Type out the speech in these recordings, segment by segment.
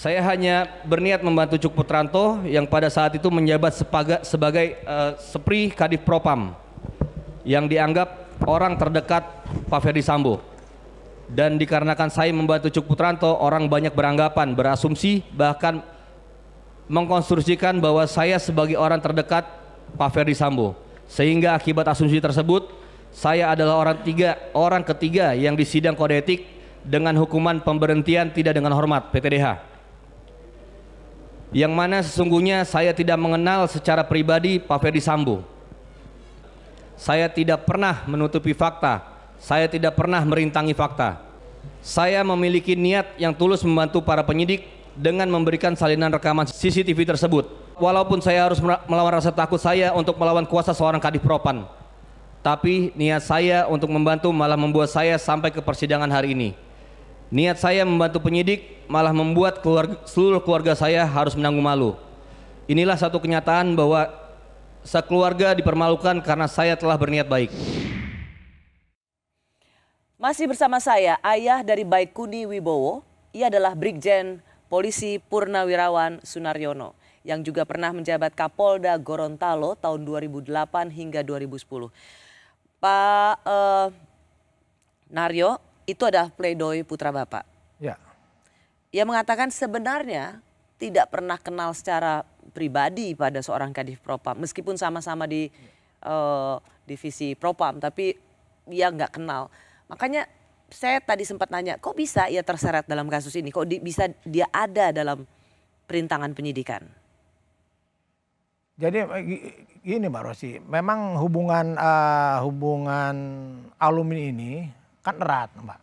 Saya hanya berniat membantu Cuk Putranto yang pada saat itu menjabat sepaga, sebagai uh, Sepri Kadif Propam yang dianggap orang terdekat Pak Ferdi Sambo. Dan dikarenakan saya membantu Cuk Putranto, orang banyak beranggapan, berasumsi, bahkan mengkonstruksikan bahwa saya sebagai orang terdekat Pak Ferdi Sambo. Sehingga akibat asumsi tersebut, saya adalah orang tiga, orang ketiga yang disidang kode etik dengan hukuman pemberhentian tidak dengan hormat PTDH yang mana sesungguhnya saya tidak mengenal secara pribadi Pak Ferdi Sambo. Saya tidak pernah menutupi fakta, saya tidak pernah merintangi fakta. Saya memiliki niat yang tulus membantu para penyidik dengan memberikan salinan rekaman CCTV tersebut. Walaupun saya harus melawan rasa takut saya untuk melawan kuasa seorang kadif propan. Tapi niat saya untuk membantu malah membuat saya sampai ke persidangan hari ini. Niat saya membantu penyidik malah membuat keluarga, seluruh keluarga saya harus menanggung malu. Inilah satu kenyataan bahwa sekeluarga dipermalukan karena saya telah berniat baik. Masih bersama saya ayah dari Baikuni Wibowo, ia adalah Brigjen Polisi Purnawirawan Sunaryono yang juga pernah menjabat Kapolda Gorontalo tahun 2008 hingga 2010. Pak eh, Naryo, itu adalah pledoi putra bapak. Ya. Ia mengatakan sebenarnya tidak pernah kenal secara pribadi pada seorang kadif propam, meskipun sama-sama di ya. uh, divisi propam, tapi dia nggak kenal. Makanya saya tadi sempat nanya, kok bisa ia terseret dalam kasus ini? Kok di, bisa dia ada dalam perintangan penyidikan? Jadi eh, gini Mbak Rosi, memang hubungan uh, hubungan alumni ini kan erat Mbak.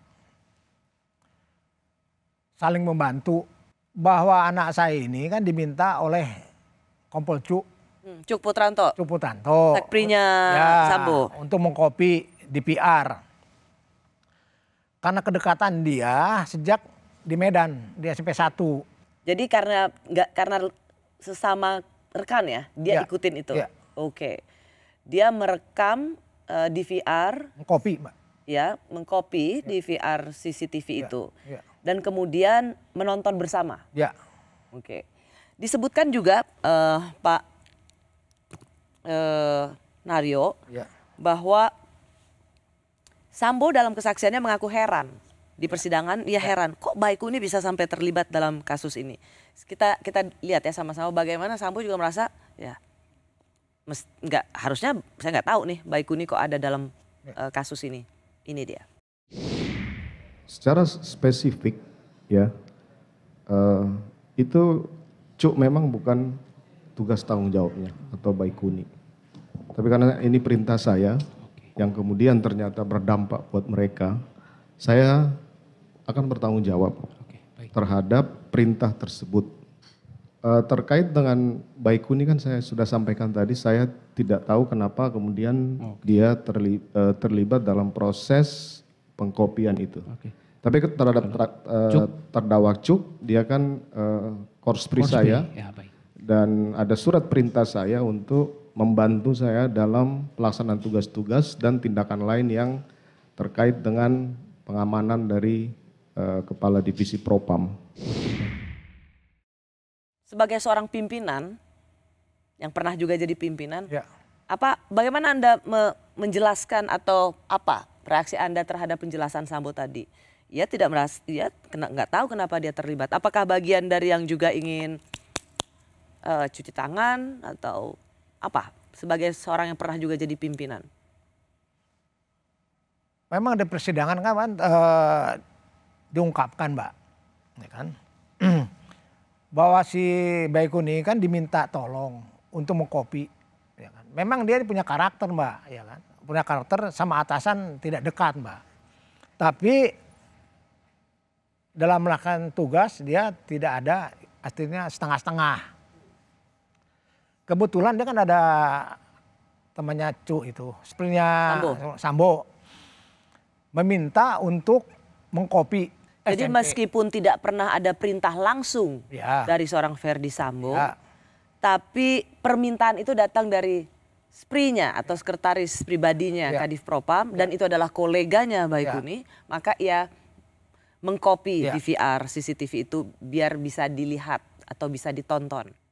Saling membantu bahwa anak saya ini kan diminta oleh Kompol Cuk. Hmm, Cuk Putranto. Cuk Putranto. Sekprinya ya, Sambo. Untuk mengkopi di PR. Karena kedekatan dia sejak di Medan, di SMP 1. Jadi karena nggak karena sesama rekan ya, dia ya, ikutin itu. Ya. Oke. Dia merekam uh, di VR. Kopi, Mbak ya mengcopy ya. DVR CCTV ya. itu ya. dan kemudian menonton bersama. Ya. Oke. Disebutkan juga uh, Pak uh, eh, Nario ya. bahwa Sambo dalam kesaksiannya mengaku heran di ya. persidangan ya. ia heran kok Baiku ini bisa sampai terlibat dalam kasus ini. Kita kita lihat ya sama-sama bagaimana Sambo juga merasa ya nggak harusnya saya nggak tahu nih Baiku ini kok ada dalam ya. uh, kasus ini. Ini dia. Secara spesifik ya uh, itu cuk memang bukan tugas tanggung jawabnya atau baikuni. Tapi karena ini perintah saya yang kemudian ternyata berdampak buat mereka, saya akan bertanggung jawab terhadap perintah tersebut Uh, terkait dengan Baiku ini kan saya sudah sampaikan tadi, saya tidak tahu kenapa kemudian okay. dia terli, uh, terlibat dalam proses pengkopian itu. Okay. Tapi terhadap ter, uh, terdakwa Cuk, dia kan uh, eh, korspri saya ya, baik. dan ada surat perintah saya untuk membantu saya dalam pelaksanaan tugas-tugas dan tindakan lain yang terkait dengan pengamanan dari uh, kepala divisi Propam sebagai seorang pimpinan yang pernah juga jadi pimpinan, ya. apa bagaimana anda me menjelaskan atau apa reaksi anda terhadap penjelasan Sambo tadi? Ia tidak merasa, ia kena, nggak tahu kenapa dia terlibat. Apakah bagian dari yang juga ingin uh, cuci tangan atau apa? Sebagai seorang yang pernah juga jadi pimpinan. Memang ada persidangan kan, uh, diungkapkan, mbak, ya kan? bahwa si Baikuni kan diminta tolong untuk mengkopi. Ya kan. Memang dia punya karakter mbak, ya kan. Punya karakter sama atasan tidak dekat mbak. Tapi dalam melakukan tugas dia tidak ada artinya setengah-setengah. Kebetulan dia kan ada temannya Cu itu, sepertinya Sambo. Sambo meminta untuk mengkopi jadi SMP. meskipun tidak pernah ada perintah langsung ya. dari seorang Verdi Sambo, ya. tapi permintaan itu datang dari sprinya atau sekretaris pribadinya ya. Kadif Propam ya. dan itu adalah koleganya Baikuni, ya. maka ia mengcopy ya. DVR CCTV itu biar bisa dilihat atau bisa ditonton.